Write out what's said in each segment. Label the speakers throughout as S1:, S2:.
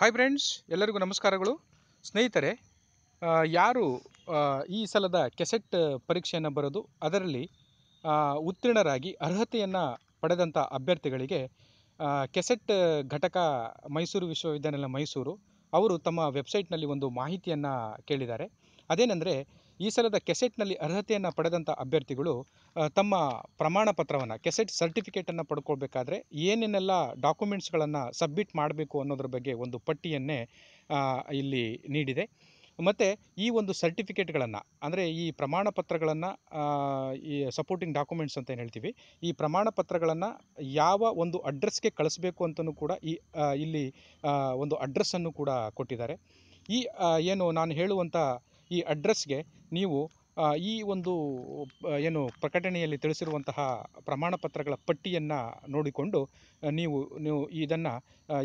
S1: hi friends ಎಲ್ಲರಿಗೂ ನಮಸ್ಕಾರಗಳು ಸ್ನೇಹಿತರೆ ಯಾರು ಈ ಸಲದ ಕೆಸೆಟ್ ಪರೀಕ್ಷೆಯನ್ನು ಬರೆದು ಅದರಲ್ಲಿ ಉತ್ತೀರ್ಣರಾಗಿ ಅರ್ಹತೆಯನ್ನು ಪಡೆದಂಥ ಅಭ್ಯರ್ಥಿಗಳಿಗೆ ಕೆಸೆಟ್ ಘಟಕ ಮೈಸೂರು ವಿಶ್ವವಿದ್ಯಾನಿಲಯ ಮೈಸೂರು ಅವರು ತಮ್ಮ ವೆಬ್ಸೈಟ್ನಲ್ಲಿ ಒಂದು ಮಾಹಿತಿಯನ್ನು ಕೇಳಿದ್ದಾರೆ ಅದೇನೆಂದರೆ ಈ ಸಲದ ಕೆಸೆಟ್ನಲ್ಲಿ ಅರ್ಹತೆಯನ್ನು ಪಡೆದಂಥ ಅಭ್ಯರ್ಥಿಗಳು ತಮ್ಮ ಪ್ರಮಾಣ ಪತ್ರವನ್ನು ಕೆಸೆಟ್ ಸರ್ಟಿಫಿಕೇಟನ್ನು ಪಡ್ಕೊಳ್ಬೇಕಾದ್ರೆ ಏನೇನೆಲ್ಲ ಡಾಕ್ಯುಮೆಂಟ್ಸ್ಗಳನ್ನು ಸಬ್ಮಿಟ್ ಮಾಡಬೇಕು ಅನ್ನೋದ್ರ ಬಗ್ಗೆ ಒಂದು ಪಟ್ಟಿಯನ್ನೇ ಇಲ್ಲಿ ನೀಡಿದೆ ಮತ್ತು ಈ ಒಂದು ಸರ್ಟಿಫಿಕೇಟ್ಗಳನ್ನು ಅಂದರೆ ಈ ಪ್ರಮಾಣ ಪತ್ರಗಳನ್ನು ಈ ಸಪೋರ್ಟಿಂಗ್ ಡಾಕ್ಯುಮೆಂಟ್ಸ್ ಅಂತ ಏನು ಹೇಳ್ತೀವಿ ಈ ಪ್ರಮಾಣ ಪತ್ರಗಳನ್ನು ಯಾವ ಒಂದು ಅಡ್ರೆಸ್ಗೆ ಕಳಿಸ್ಬೇಕು ಅಂತಲೂ ಕೂಡ ಈ ಇಲ್ಲಿ ಒಂದು ಅಡ್ರೆಸ್ಸನ್ನು ಕೂಡ ಕೊಟ್ಟಿದ್ದಾರೆ ಈ ಏನು ನಾನು ಹೇಳುವಂಥ ಈ ಅಡ್ರೆಸ್ಗೆ ನೀವು ಈ ಒಂದು ಏನು ಪ್ರಕಟಣೆಯಲ್ಲಿ ತಿಳಿಸಿರುವಂತಹ ಪ್ರಮಾಣ ಪತ್ರಗಳ ಪಟ್ಟಿಯನ್ನು ನೋಡಿಕೊಂಡು ನೀವು ನೀವು ಇದನ್ನು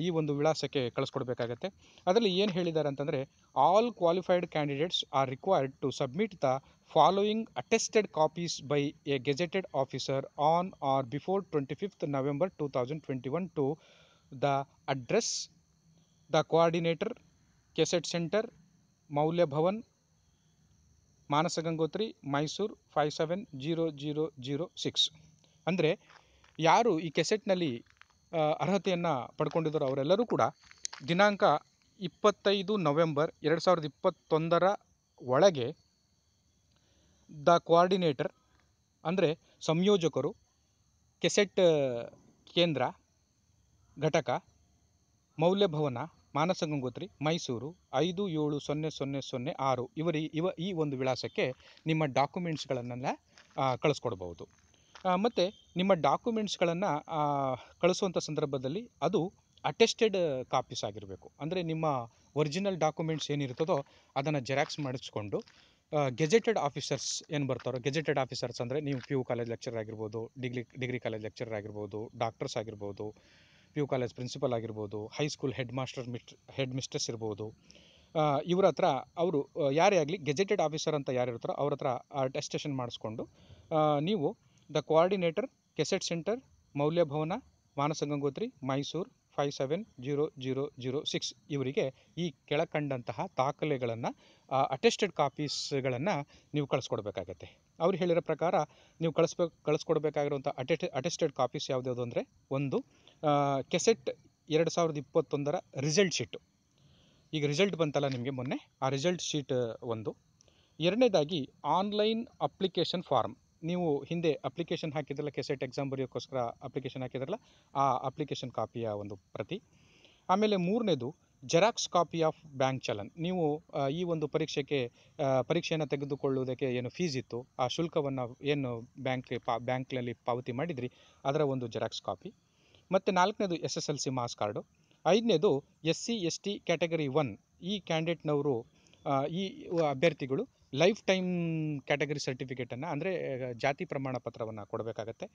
S1: ಈ ಒಂದು ವಿಳಾಸಕ್ಕೆ ಕಳಿಸ್ಕೊಡ್ಬೇಕಾಗತ್ತೆ ಅದರಲ್ಲಿ ಏನು ಹೇಳಿದ್ದಾರೆ ಅಂತಂದರೆ all qualified candidates are required to submit the following attested copies by a gazetted officer on or before twenty fifth November two thousand twenty one to the address the coordinator KSET centre Maulya Bhavan Manasa Gangotri Mysuru five seven zero zero zero six ಅಂದರೆ ಯಾರು ಈ ಕೆಸೆಟ್ನಲ್ಲಿ ಅರ್ಹತೆಯನ್ನು ಪಡ್ಕೊಂಡಿದ್ದಾರೋ ಅವರೆಲ್ಲರೂ ಕೂಡ ದಿನಾಂಕ ಇಪ್ಪತ್ತೈದು November ಎರಡು ಸಾವಿರದ ಇಪ್ಪತ್ತೊಂದರ ಒಳಗೆ ದ ಕೋಆರ್ಡಿನೇಟರ್ ಅಂದರೆ ಸಂಯೋಜಕರು ಕೆಸೆಟ್ ಕೇಂದ್ರ ಘಟಕ ಮೌಲ್ಯಭವನ ಮಾನಸ ಗಂಗೋತ್ರಿ ಮೈಸೂರು ಐದು ಏಳು ಸೊನ್ನೆ ಸೊನ್ನೆ ಸೊನ್ನೆ ಆರು ಇವರಿ ಇವ ಈ ಒಂದು ವಿಳಾಸಕ್ಕೆ ನಿಮ್ಮ ಡಾಕ್ಯುಮೆಂಟ್ಸ್ಗಳನ್ನೆಲ್ಲ ಕಳಿಸ್ಕೊಡ್ಬೋದು ಮತ್ತು ನಿಮ್ಮ ಡಾಕ್ಯುಮೆಂಟ್ಸ್ಗಳನ್ನು ಕಳಿಸುವಂಥ ಸಂದರ್ಭದಲ್ಲಿ ಅದು ಅಟೆಸ್ಟೆಡ್ ಕಾಪೀಸ್ ಆಗಿರಬೇಕು ಅಂದರೆ ನಿಮ್ಮ ಒರಿಜಿನಲ್ ಡಾಕ್ಯುಮೆಂಟ್ಸ್ ಏನಿರ್ತದೋ ಅದನ್ನು ಜೆರಾಕ್ಸ್ ಮಾಡಿಸ್ಕೊಂಡು ಗೆಜೆಟೆಡ್ ಆಫೀಸರ್ಸ್ ಏನು ಬರ್ತಾರೋ ಗೆಜೆಟೆಡ್ ಆಫೀಸರ್ಸ್ ಅಂದರೆ ನೀವು ಪಿ ಯು ಕಾಲೇಜ್ ಲೆಕ್ಚರ್ ಆಗಿರ್ಬೋದು ಡಿಗ್ರಿ ಡಿಗ್ರಿ ಕಾಲೇಜ್ ಲೆಕ್ಚರ್ ಆಗಿರ್ಬೋದು ಡಾಕ್ಟರ್ಸ್ ಆಗಿರ್ಬೋದು ಪಿ ಯು ಕಾಲೇಜ್ ಪ್ರಿನ್ಸಿಪಲ್ ಆಗಿರ್ಬೋದು ಹೈ ಸ್ಕೂಲ್ ಹೆಡ್ ಮಾಸ್ಟರ್ ಮಿಟ್ ಹೆಡ್ ಮಿಸ್ಟ್ರೆಸ್ ಇರ್ಬೋದು ಇವ್ರ ಹತ್ರ ಅವರು ಯಾರೇ ಆಗಲಿ ಗೆಜೆಟೆಡ್ ಆಫೀಸರ್ ಅಂತ ಯಾರು ಇರ್ತಾರೋ ಅವ್ರ ಹತ್ರ ಅಟೆಸ್ಟೇಷನ್ ಮಾಡಿಸ್ಕೊಂಡು ನೀವು the coordinator KSET centre Maulya Bhavana Manasagangotri Mysuru five seven zero zero zero six ಇವರಿಗೆ ಈ ಕೆಳಕಂಡಂತಹ ದಾಖಲೆಗಳನ್ನು ಅಟೆಸ್ಟೆಡ್ ಕಾಪೀಸ್ಗಳನ್ನು ನೀವು ಕಳಿಸ್ಕೊಡ್ಬೇಕಾಗತ್ತೆ ಅವ್ರು ಹೇಳಿರೋ ಪ್ರಕಾರ ನೀವು ಕಳಿಸ್ಬೇಕು ಕಳಿಸ್ಕೊಡ್ಬೇಕಾಗಿರುವಂಥ ಅಟೆಟೆ ಅಟೆಸ್ಟೆಡ್ ಕಾಪೀಸ್ ಯಾವುದ್ಯಾವುದು ಅಂದರೆ ಒಂದು ಕೆಸೆಟ್ ಎರಡು ಸಾವಿರದ ಇಪ್ಪತ್ತೊಂದರ ರಿಸಲ್ಟ್ ಶೀಟು ಈಗ ರಿಸಲ್ಟ್ ಬಂತಲ್ಲ ನಿಮಗೆ ಮೊನ್ನೆ ಆ ರಿಸಲ್ಟ್ ಶೀಟ್ ಒಂದು ಎರಡನೇದಾಗಿ ಆನ್ಲೈನ್ ಅಪ್ಲಿಕೇಶನ್ ಫಾರ್ಮ್ ನೀವು ಹಿಂದೆ ಅಪ್ಲಿಕೇಶನ್ ಹಾಕಿದ್ರಲ್ಲ ಕೆಸೆಟ್ ಎಕ್ಸಾಮ್ ಬರೆಯೋಕ್ಕೋಸ್ಕರ ಅಪ್ಲಿಕೇಶನ್ ಹಾಕಿದ್ರಲ್ಲ ಆ ಅಪ್ಲಿಕೇಶನ್ ಕಾಪಿಯ ಒಂದು ಪ್ರತಿ ಆಮೇಲೆ ಮೂರನೇದು xerox copy of bank challan ನೀವು ಈ ಒಂದು ಪರೀಕ್ಷೆಗೆ ಪರೀಕ್ಷೆಯನ್ನು ತೆಗೆದುಕೊಳ್ಳುವುದಕ್ಕೆ ಏನು ಫೀಸ್ ಇತ್ತು ಆ ಶುಲ್ಕವನ್ನು ಏನು ಬ್ಯಾಂಕ್ ಪಾ ಬ್ಯಾಂಕ್ನಲ್ಲಿ ಪಾವತಿ ಮಾಡಿದ್ರಿ ಅದರ ಒಂದು ಜೆರಾಕ್ಸ್ ಕಾಪಿ ಮತ್ತು ನಾಲ್ಕನೇದು S S L C marks card ಐದನೇದು S C S T category one ಈ ಕ್ಯಾಂಡಿಡೇಟ್ನವರು ಈ ಅಭ್ಯರ್ಥಿಗಳು ಲೈಫ್ ಟೈಮ್ ಕ್ಯಾಟಗರಿ ಸರ್ಟಿಫಿಕೇಟನ್ನು ಅಂದರೆ ಜಾತಿ ಪ್ರಮಾಣ ಪತ್ರವನ್ನು ಕೊಡಬೇಕಾಗತ್ತೆ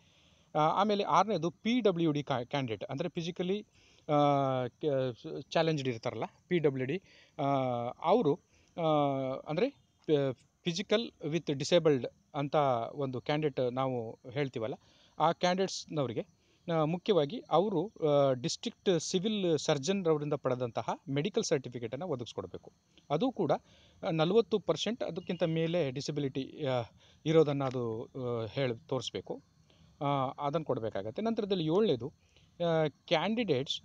S1: ಆಮೇಲೆ ಆರನೇದು ಪಿ ಡಬ್ಲ್ಯೂ ಡಿ ಕ್ಯಾ ಕ್ಯಾಂಡಿಡೇಟ್ ಅಂದರೆ ಫಿಸಿಕಲಿ ಚಾಲೆಂಜ್ಡ್ ಇರ್ತಾರಲ್ಲ ಪಿ ಡಬ್ಲ್ಯೂ ಡಿ ಅವರು ಅಂದರೆ ಫಿಸಿಕಲ್ ವಿತ್ ಡಿಸೇಬಲ್ಡ್ ಅಂತ ಒಂದು ಕ್ಯಾಂಡಿಡೇಟ್ ನಾವು ಹೇಳ್ತೀವಲ್ಲ ಆ ಕ್ಯಾಂಡಿಡೇಟ್ಸ್ನವರಿಗೆ ಮುಖ್ಯವಾಗಿ ಅವರು ಡಿಸ್ಟ್ರಿಕ್ಟ್ ಸಿವಿಲ್ ಸರ್ಜನ್ ಪಡೆದಂತಹ ಮೆಡಿಕಲ್ ಸರ್ಟಿಫಿಕೇಟನ್ನು ಒದಗಿಸ್ಕೊಡ್ಬೇಕು ಅದು ಕೂಡ ನಲವತ್ತು ಪರ್ಸೆಂಟ್ ಅದಕ್ಕಿಂತ ಮೇಲೆ ಡಿಸಬಿಲಿಟಿ ಇರೋದನ್ನು ಅದು ಹೇಳಿ ತೋರಿಸ್ಬೇಕು ಅದನ್ನು ಕೊಡಬೇಕಾಗತ್ತೆ ನಂತರದಲ್ಲಿ ಏಳನೇದು candidates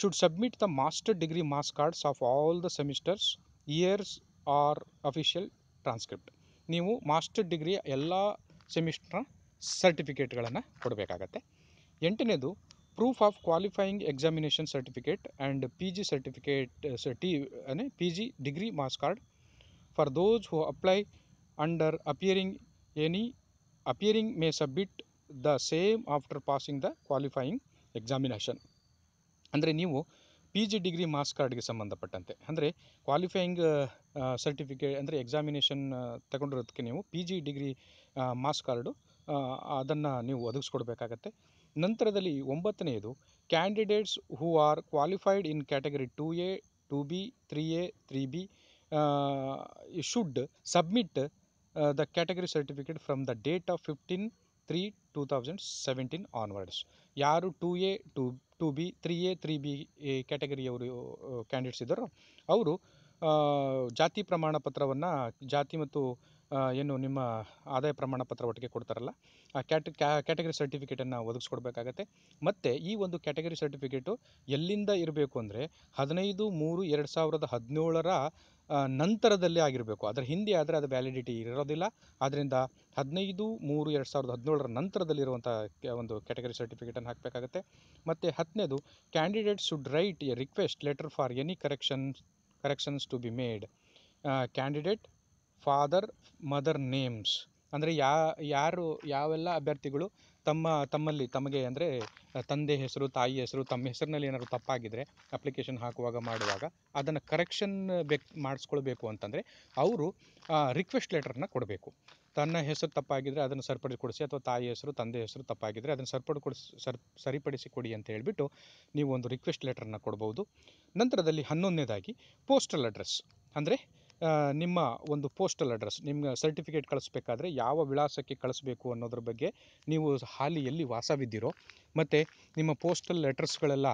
S1: should submit the master degree marks cards of all the semesters years or official transcript ನೀವು ಮಾಸ್ಟರ್ ಡಿಗ್ರಿಯ ಎಲ್ಲ ಸೆಮಿಸ್ಟ್ರ ಸರ್ಟಿಫಿಕೇಟ್ಗಳನ್ನು ಕೊಡಬೇಕಾಗತ್ತೆ ಎಂಟನೇದು proof of qualifying examination certificate and P G certificate ಟಿ ಅಂದರೆ P G degree marks card for those who apply under appearing any appearing may submit the same after passing the qualifying examination ಅಂದರೆ ನೀವು P G degree marks ಕಾರ್ಡ್ಗೆ ಸಂಬಂಧಪಟ್ಟಂತೆ ಅಂದರೆ qualifying certificate ಅಂದರೆ examination ತಗೊಂಡಿರೋದಕ್ಕೆ ನೀವು P G degree marks card ಅದನ್ನು ನೀವು ಒದಗಿಸ್ಕೊಡ್ಬೇಕಾಗತ್ತೆ ನಂತರದಲ್ಲಿ ಒಂಬತ್ತನೆಯದು candidates who are qualified in category two A two B three A three B should submit the category certificate from the date of fifteen three two thousand seventeen onwards ಯಾರು two A two two B three A three B ಕ್ಯಾಟಗರಿಯವರು candidates ಇದ್ದಾರೋ ಅವರು uh, ಜಾತಿ ಪ್ರಮಾಣ ಪತ್ರವನ್ನು ಜಾತಿ ಮತ್ತು ಏನು ನಿಮ್ಮ ಆದಾಯ ಪ್ರಮಾಣ ಪತ್ರ ಒಟ್ಟಿಗೆ ಕೊಡ್ತಾರಲ್ಲ ಆ ಕ್ಯಾಟ ಕ್ಯಾಟಗರಿ ಸರ್ಟಿಫಿಕೇಟನ್ನು ಒದಗಿಸ್ಕೊಡ್ಬೇಕಾಗತ್ತೆ ಮತ್ತು ಈ ಒಂದು ಕ್ಯಾಟಗರಿ ಸರ್ಟಿಫಿಕೇಟು ಎಲ್ಲಿಂದ ಇರಬೇಕು ಅಂದರೆ ಹದಿನೈದು ಮೂರು ಎರಡು ಸಾವಿರದ ಹದಿನೇಳರ ನಂತರದಲ್ಲೇ ಆಗಿರಬೇಕು ಅದರ ಹಿಂದೆ ಆದರೆ ಅದು ವ್ಯಾಲಿಡಿಟಿ ಇರೋದಿಲ್ಲ ಆದ್ದರಿಂದ ಹದಿನೈದು ಮೂರು ಎರಡು ಸಾವಿರದ ಹದಿನೇಳರ ನಂತರದಲ್ಲಿರುವಂಥ ಒಂದು ಕ್ಯಾಟಗರಿ ಸರ್ಟಿಫಿಕೇಟನ್ನು ಹಾಕಬೇಕಾಗತ್ತೆ ಮತ್ತು ಹತ್ತನೇದು candidate should write a request letter for any corrections corrections to be made candidate father mother names ಅಂದರೆ ಯಾ ಯಾರು ಯಾವೆಲ್ಲ ಅಭ್ಯರ್ಥಿಗಳು ತಮ್ಮ ತಮ್ಮಲ್ಲಿ ತಮಗೆ ಅಂದರೆ ತಂದೆ ಹೆಸರು ತಾಯಿ ಹೆಸರು ತಮ್ಮ ಹೆಸರಿನಲ್ಲಿ ಏನಾದ್ರು ತಪ್ಪಾಗಿದ್ದರೆ ಅಪ್ಲಿಕೇಶನ್ ಹಾಕುವಾಗ ಮಾಡುವಾಗ ಅದನ್ನು ಕರೆಕ್ಷನ್ ಬೇಕು ಮಾಡಿಸ್ಕೊಳ್ಬೇಕು ಅಂತಂದರೆ ಅವರು ರಿಕ್ವೆಸ್ಟ್ ಲೆಟರ್ನ ಕೊಡಬೇಕು ತನ್ನ ಹೆಸರು ತಪ್ಪಾಗಿದ್ದರೆ ಅದನ್ನು ಸರಿಪಡಿಸಿಕೊಡಿಸಿ ಅಥವಾ ತಾಯಿ ಹೆಸರು ತಂದೆ ಹೆಸರು ತಪ್ಪಾಗಿದ್ದರೆ ಅದನ್ನು ಕೊಡಿಸಿ ಸರ್ ಸರಿಪಡಿಸಿ ಕೊಡಿ ಅಂತ ಹೇಳಿಬಿಟ್ಟು ನೀವು ಒಂದು ರಿಕ್ವೆಸ್ಟ್ ಲೆಟರನ್ನು ಕೊಡ್ಬೋದು ನಂತರದಲ್ಲಿ ಹನ್ನೊಂದನೇದಾಗಿ ಪೋಸ್ಟಲ್ ಅಡ್ರೆಸ್ ಅಂದರೆ ನಿಮ್ಮ ಒಂದು ಪೋಸ್ಟಲ್ ಅಡ್ರೆಸ್ ನಿಮ್ಮ ಸರ್ಟಿಫಿಕೇಟ್ ಕಳಿಸ್ಬೇಕಾದ್ರೆ ಯಾವ ವಿಳಾಸಕ್ಕೆ ಕಳಿಸ್ಬೇಕು ಅನ್ನೋದ್ರ ಬಗ್ಗೆ ನೀವು ಹಾಲಿ ಎಲ್ಲಿ ವಾಸವಿದ್ದೀರೋ ಮತ್ತು ನಿಮ್ಮ ಪೋಸ್ಟಲ್ ಲೆಟರ್ಸ್ಗಳೆಲ್ಲ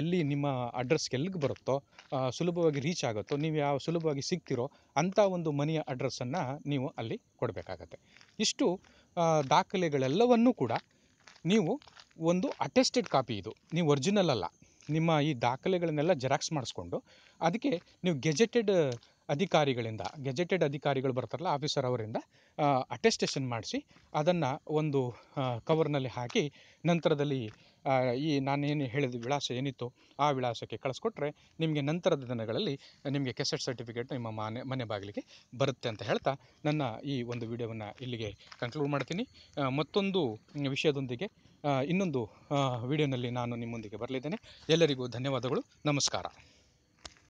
S1: ಎಲ್ಲಿ ನಿಮ್ಮ ಅಡ್ರೆಸ್ ಎಲ್ಲಿಗೆ ಬರುತ್ತೋ ಸುಲಭವಾಗಿ ರೀಚ್ ಆಗುತ್ತೋ ನೀವು ಯಾವ ಸುಲಭವಾಗಿ ಸಿಗ್ತಿರೋ ಅಂಥ ಒಂದು ಮನೆಯ ಅಡ್ರೆಸ್ಸನ್ನು ನೀವು ಅಲ್ಲಿ ಕೊಡಬೇಕಾಗತ್ತೆ ಇಷ್ಟು ದಾಖಲೆಗಳೆಲ್ಲವನ್ನೂ ಕೂಡ ನೀವು ಒಂದು ಅಟೆಸ್ಟೆಡ್ ಕಾಪಿ ಇದು ನೀವು ಒರಿಜಿನಲ್ ಅಲ್ಲ ನಿಮ್ಮ ಈ ದಾಖಲೆಗಳನ್ನೆಲ್ಲ ಜೆರಾಕ್ಸ್ ಮಾಡಿಸ್ಕೊಂಡು ಅದಕ್ಕೆ ನೀವು ಗೆಜೆಟೆಡ್ ಅಧಿಕಾರಿಗಳಿಂದ ಗೆಜೆಟೆಡ್ ಅಧಿಕಾರಿಗಳು ಬರ್ತಾರಲ್ಲ ಆಫೀಸರ್ ಅವರಿಂದ ಅಟೆಸ್ಟೇಷನ್ ಮಾಡಿಸಿ ಅದನ್ನು ಒಂದು ಕವರ್ನಲ್ಲಿ ಹಾಕಿ ನಂತರದಲ್ಲಿ ಈ ನಾನೇನು ಹೇಳಿದ ವಿಳಾಸ ಏನಿತ್ತು ಆ ವಿಳಾಸಕ್ಕೆ ಕಳಿಸ್ಕೊಟ್ರೆ ನಿಮಗೆ ನಂತರದ ದಿನಗಳಲ್ಲಿ ನಿಮಗೆ ಕೆಸೆಟ್ ಸರ್ಟಿಫಿಕೇಟ್ ನಿಮ್ಮ ಮನೆ ಮನೆ ಬಾಗಿಲಿಗೆ ಬರುತ್ತೆ ಅಂತ ಹೇಳ್ತಾ ನನ್ನ ಈ ಒಂದು ವಿಡಿಯೋವನ್ನು ಇಲ್ಲಿಗೆ ಕನ್ಕ್ಲೂಡ್ ಮಾಡ್ತೀನಿ ಮತ್ತೊಂದು ವಿಷಯದೊಂದಿಗೆ ಇನ್ನೊಂದು ವಿಡಿಯೋನಲ್ಲಿ ನಾನು ನಿಮ್ಮೊಂದಿಗೆ ಬರಲಿದ್ದೇನೆ ಎಲ್ಲರಿಗೂ ಧನ್ಯವಾದಗಳು ನಮಸ್ಕಾರ